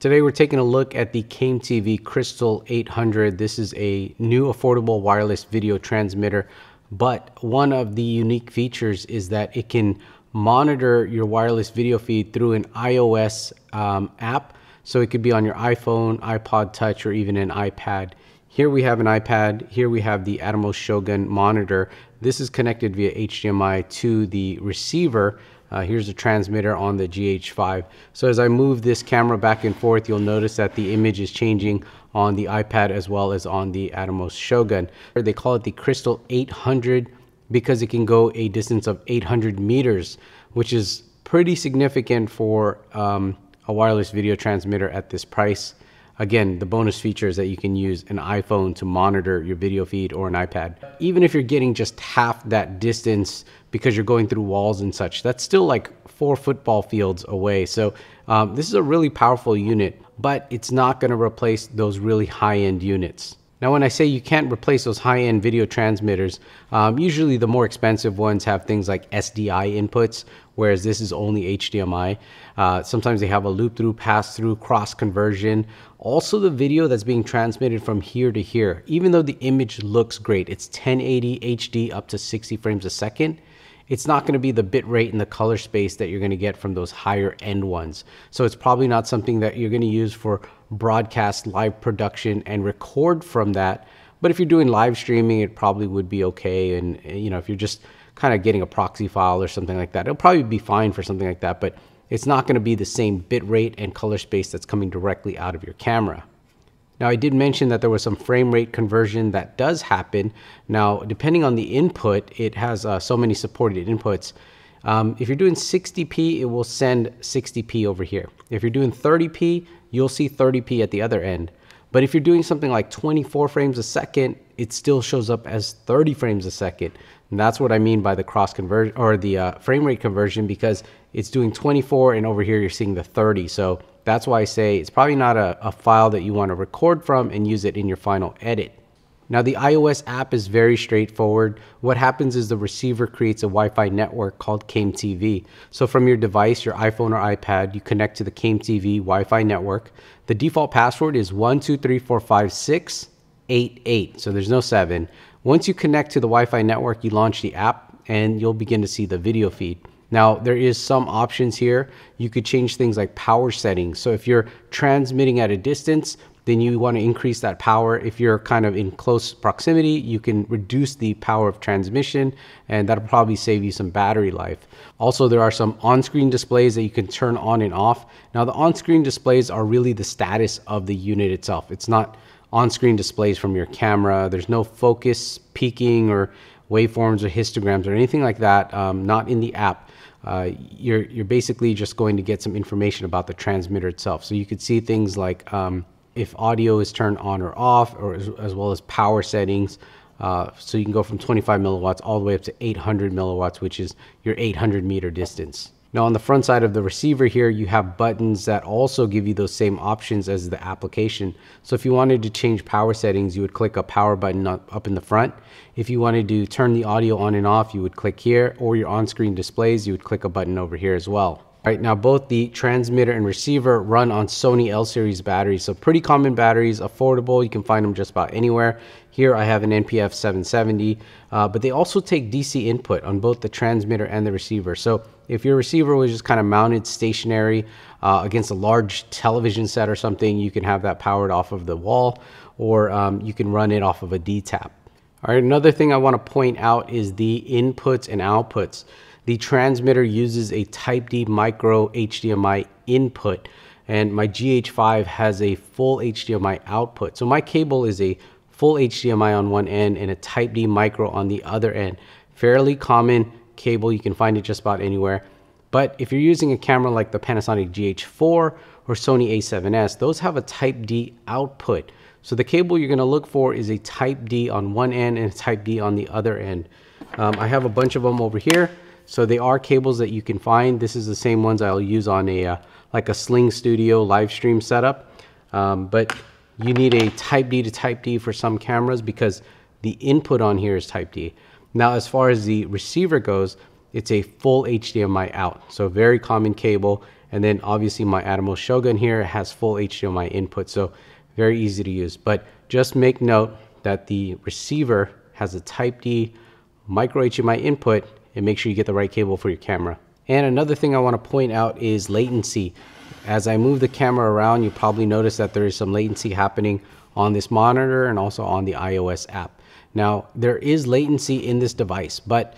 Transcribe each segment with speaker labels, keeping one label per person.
Speaker 1: Today we're taking a look at the Came TV Crystal 800. This is a new affordable wireless video transmitter, but one of the unique features is that it can monitor your wireless video feed through an iOS um, app. So it could be on your iPhone, iPod Touch, or even an iPad. Here we have an iPad. Here we have the Atomos Shogun monitor. This is connected via HDMI to the receiver uh, here's the transmitter on the GH5. So as I move this camera back and forth, you'll notice that the image is changing on the iPad as well as on the Atomos Shogun. They call it the Crystal 800 because it can go a distance of 800 meters, which is pretty significant for um, a wireless video transmitter at this price. Again, the bonus feature is that you can use an iPhone to monitor your video feed or an iPad. Even if you're getting just half that distance because you're going through walls and such, that's still like four football fields away. So um, this is a really powerful unit, but it's not gonna replace those really high-end units. Now, when I say you can't replace those high-end video transmitters, um, usually the more expensive ones have things like SDI inputs, whereas this is only HDMI. Uh, sometimes they have a loop-through, pass-through, cross-conversion. Also, the video that's being transmitted from here to here, even though the image looks great, it's 1080 HD up to 60 frames a second, it's not going to be the bit rate and the color space that you're going to get from those higher end ones. So it's probably not something that you're going to use for broadcast live production and record from that. But if you're doing live streaming, it probably would be okay. And, you know, if you're just kind of getting a proxy file or something like that, it'll probably be fine for something like that. But it's not going to be the same bit rate and color space that's coming directly out of your camera. Now, I did mention that there was some frame rate conversion that does happen. Now, depending on the input, it has uh, so many supported inputs. Um, if you're doing 60p, it will send 60p over here. If you're doing 30p, you'll see 30p at the other end. But if you're doing something like 24 frames a second, it still shows up as 30 frames a second. And that's what I mean by the cross conversion or the uh, frame rate conversion because it's doing 24 and over here you're seeing the 30. So that's why I say it's probably not a, a file that you want to record from and use it in your final edit. Now the iOS app is very straightforward. What happens is the receiver creates a Wi-Fi network called CAME TV. So from your device, your iPhone or iPad, you connect to the CAME TV Wi-Fi network. The default password is 12345688, so there's no seven. Once you connect to the Wi-Fi network, you launch the app and you'll begin to see the video feed. Now there is some options here. You could change things like power settings. So if you're transmitting at a distance, then you want to increase that power. If you're kind of in close proximity, you can reduce the power of transmission and that'll probably save you some battery life. Also, there are some on-screen displays that you can turn on and off. Now the on-screen displays are really the status of the unit itself. It's not on-screen displays from your camera. There's no focus, peaking, or waveforms or histograms or anything like that, um, not in the app uh, you're, you're basically just going to get some information about the transmitter itself. So you could see things like um, if audio is turned on or off, or as, as well as power settings. Uh, so you can go from 25 milliwatts all the way up to 800 milliwatts, which is your 800 meter distance. Now on the front side of the receiver here, you have buttons that also give you those same options as the application. So if you wanted to change power settings, you would click a power button up in the front. If you wanted to turn the audio on and off, you would click here, or your on-screen displays, you would click a button over here as well. All right, now both the transmitter and receiver run on Sony L-series batteries. So pretty common batteries, affordable. You can find them just about anywhere. Here I have an NPF 770, uh, but they also take DC input on both the transmitter and the receiver. So if your receiver was just kind of mounted stationary uh, against a large television set or something, you can have that powered off of the wall or um, you can run it off of a D-tap. All right, another thing I wanna point out is the inputs and outputs. The transmitter uses a Type D micro HDMI input and my GH5 has a full HDMI output. So my cable is a full HDMI on one end and a Type D micro on the other end. Fairly common cable, you can find it just about anywhere. But if you're using a camera like the Panasonic GH4 or Sony a7S, those have a Type D output. So the cable you're gonna look for is a Type D on one end and a Type D on the other end. Um, I have a bunch of them over here. So they are cables that you can find. This is the same ones I'll use on a uh, like a Sling Studio live stream setup. Um, but you need a Type D to Type D for some cameras because the input on here is Type D. Now, as far as the receiver goes, it's a full HDMI out. So very common cable. And then obviously my Atomos Shogun here has full HDMI input. So very easy to use. But just make note that the receiver has a Type D micro HDMI input and make sure you get the right cable for your camera. And another thing I want to point out is latency. As I move the camera around, you probably notice that there is some latency happening on this monitor and also on the iOS app. Now, there is latency in this device, but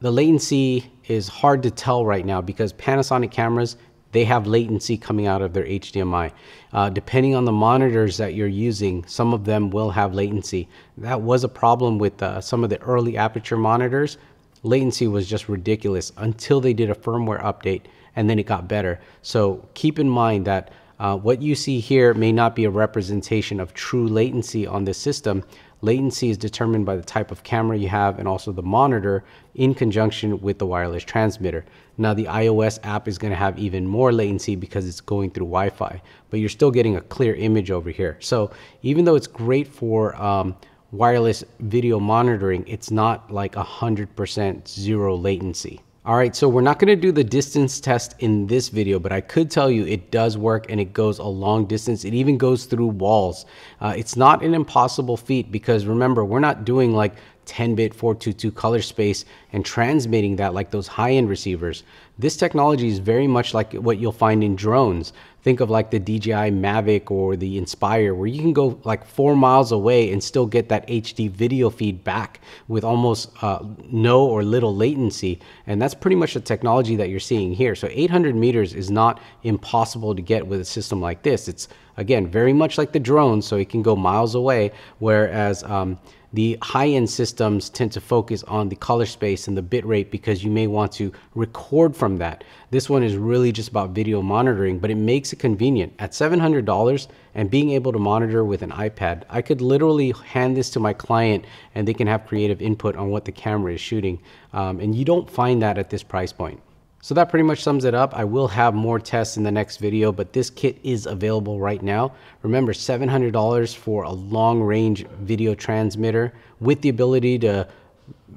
Speaker 1: the latency is hard to tell right now because Panasonic cameras, they have latency coming out of their HDMI. Uh, depending on the monitors that you're using, some of them will have latency. That was a problem with uh, some of the early aperture monitors latency was just ridiculous until they did a firmware update and then it got better. So keep in mind that uh, what you see here may not be a representation of true latency on this system. Latency is determined by the type of camera you have and also the monitor in conjunction with the wireless transmitter. Now the iOS app is going to have even more latency because it's going through Wi-Fi, but you're still getting a clear image over here. So even though it's great for um, wireless video monitoring, it's not like 100% zero latency. All right, so we're not gonna do the distance test in this video, but I could tell you it does work and it goes a long distance. It even goes through walls. Uh, it's not an impossible feat because remember, we're not doing like 10-bit 422 color space and transmitting that like those high-end receivers. This technology is very much like what you'll find in drones. Think of like the DJI Mavic or the Inspire where you can go like four miles away and still get that HD video feed back with almost uh, no or little latency. And that's pretty much the technology that you're seeing here. So 800 meters is not impossible to get with a system like this. It's again, very much like the drone, so it can go miles away, whereas um, the high-end systems tend to focus on the color space and the bit rate because you may want to record from that. This one is really just about video monitoring, but it makes it convenient. At $700 and being able to monitor with an iPad, I could literally hand this to my client and they can have creative input on what the camera is shooting. Um, and you don't find that at this price point. So that pretty much sums it up. I will have more tests in the next video, but this kit is available right now. Remember, $700 for a long range video transmitter with the ability to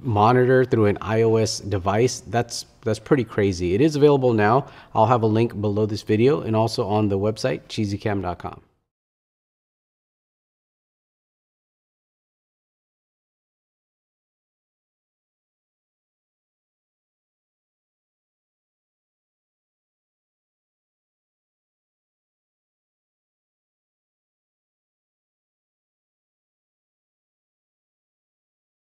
Speaker 1: monitor through an iOS device. That's, that's pretty crazy. It is available now. I'll have a link below this video and also on the website, cheesycam.com.